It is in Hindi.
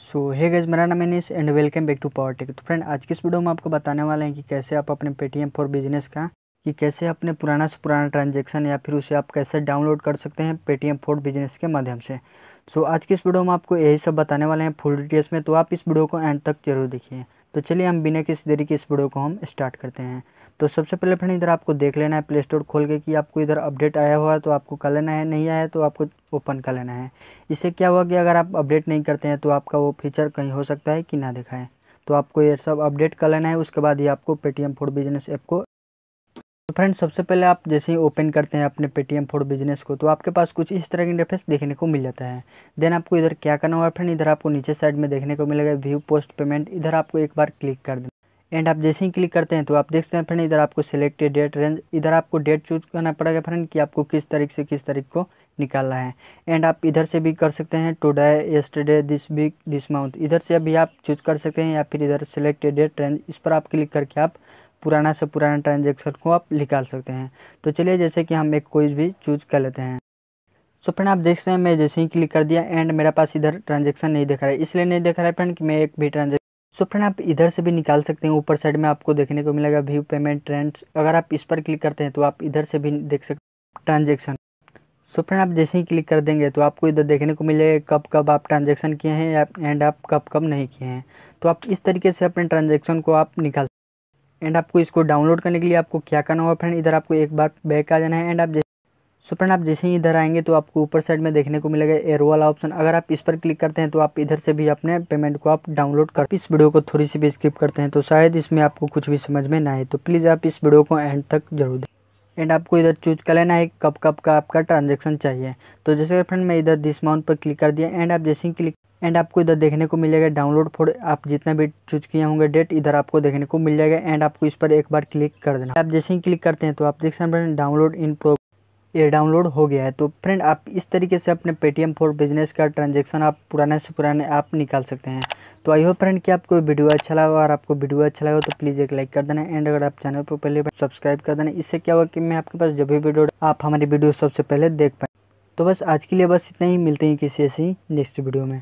सो है गज मेरा नाम Anis and welcome back to power tech तो फ्रेंड आज की इस वीडियो में आपको बताने वाले हैं कि कैसे आप अपने पेटीएम फॉर बिजनेस का कि कैसे अपने पुराना से पुराना ट्रांजेक्शन या फिर उसे आप कैसे डाउनलोड कर सकते हैं पेटीएम फॉर बिजनेस के माध्यम से सो so, आज की इस वीडियो में आपको यही सब बताने वाले हैं फुल डिटेल्स में तो आप इस वीडियो को एंड तक जरूर देखिए तो चलिए हम बिना किसी देरी के इस वीडियो को हम स्टार्ट करते हैं तो सबसे पहले फ्रेंड इधर आपको देख लेना है प्ले स्टोर खोल के कि आपको इधर अपडेट आया हुआ है तो आपको कर लेना है नहीं आया तो आपको ओपन कर लेना है इससे क्या हुआ कि अगर आप अपडेट नहीं करते हैं तो आपका वो फीचर कहीं हो सकता है कि ना दिखाएँ तो आपको ये सब अपडेट कर लेना है उसके बाद ही आपको पेटीएम फूड बिजनेस ऐप को तो फ्रेंड सबसे पहले आप जैसे ही ओपन करते हैं अपने पेटीएम फूड बिजनेस को तो आपके पास कुछ इस तरह के इंटरफेस देखने को मिल जाता है देन आपको इधर क्या करना होगा फ्रेंड इधर आपको नीचे साइड में देखने को मिलेगा व्यू पोस्ट पेमेंट इधर आपको एक बार क्लिक कर देना एंड आप जैसे ही क्लिक करते हैं तो आप देख सकते हैं फ्रेंड इधर आपको सिलेक्टेड डेट रेंज इधर आपको डेट चूज करना पड़ेगा फ्रेंड कि आपको किस तरीके से किस तरीके को निकालना है एंड आप इधर से भी कर सकते हैं today yesterday this week this month इधर से भी आप चूज कर सकते हैं या फिर इधर सेलेक्टेड डेट रेंज इस पर आप क्लिक करके आप पुराना से पुराना ट्रांजेक्शन को आप निकाल सकते हैं तो चलिए जैसे कि हम एक कोई भी चूज कर लेते हैं सो so फ्रेंड आप देख सकते हैं मैं जैसे ही क्लिक कर दिया एंड मेरा पास इधर ट्रांजेक्शन नहीं दिख रहा है इसलिए नहीं दिख रहा है फ्रेंड कि मैं एक भी ट्रांजेक्शन सो फ्रेंड आप इधर से भी निकाल सकते हैं ऊपर साइड में आपको देखने को मिलेगा व्यू पेमेंट ट्रेंड्स अगर आप इस पर क्लिक करते हैं तो आप इधर से भी देख सकते हैं ट्रांजेक्शन सो फ्रेंड आप जैसे ही क्लिक कर देंगे तो आपको इधर देखने को मिलेगा कब कब आप ट्रांजेक्शन किए हैं एंड आप कब कब नहीं किए हैं तो आप इस तरीके से अपने ट्रांजेक्शन को आप निकाल एंड आपको इसको डाउनलोड करने के लिए आपको क्या करना होगा फ्रेंड इधर आपको एक बार बैक आ जाना है एंड आप सो फ्रेंड आप जैसे ही इधर आएंगे तो आपको ऊपर साइड में देखने को मिलेगा एयर वाला ऑप्शन अगर आप इस पर क्लिक करते हैं तो आप इधर से भी अपने पेमेंट को आप डाउनलोड कर इस वीडियो को थोड़ी सी भी स्किप करते हैं तो शायद इसमें आपको कुछ भी समझ में ना आए तो प्लीज़ आप इस वीडियो को एंड तक जरूर दें एंड आपको इधर चूज कर लेना है कब कब का आपका ट्रांजेक्शन चाहिए तो जैसे फ्रेंड मैं इधर दिस माउंट पर क्लिक कर दिया एंड आप जैसे ही क्लिक एंड आपको इधर देखने को मिल जाएगा डाउनलोड फोर आप जितना भी चूज किए होंगे डेट इधर आपको देखने को मिल जाएगा एंड आपको इस पर एक बार क्लिक कर देना आप जैसे ही क्लिक करते हैं तो आप देख सकते हैं डाउनलोड इन प्रो ये डाउनलोड हो गया है तो फ्रेंड आप इस तरीके से अपने पेटीएम फॉर बिजनेस का ट्रांजेक्शन आप पुराने से पुराने आप निकाल सकते हैं तो आई होप फ्रेंड कि आपको वीडियो अच्छा लगा और आपको वीडियो अच्छा लगा तो प्लीज़ एक लाइक कर देना एंड अगर आप चैनल पर पहले सब्सक्राइब कर देना इससे क्या होगा कि मैं आपके पास जब भी वीडियो आप हमारी वीडियो सबसे पहले देख पाए तो बस आज के लिए बस इतना ही मिलते हैं किसी ऐसी नेक्स्ट वीडियो में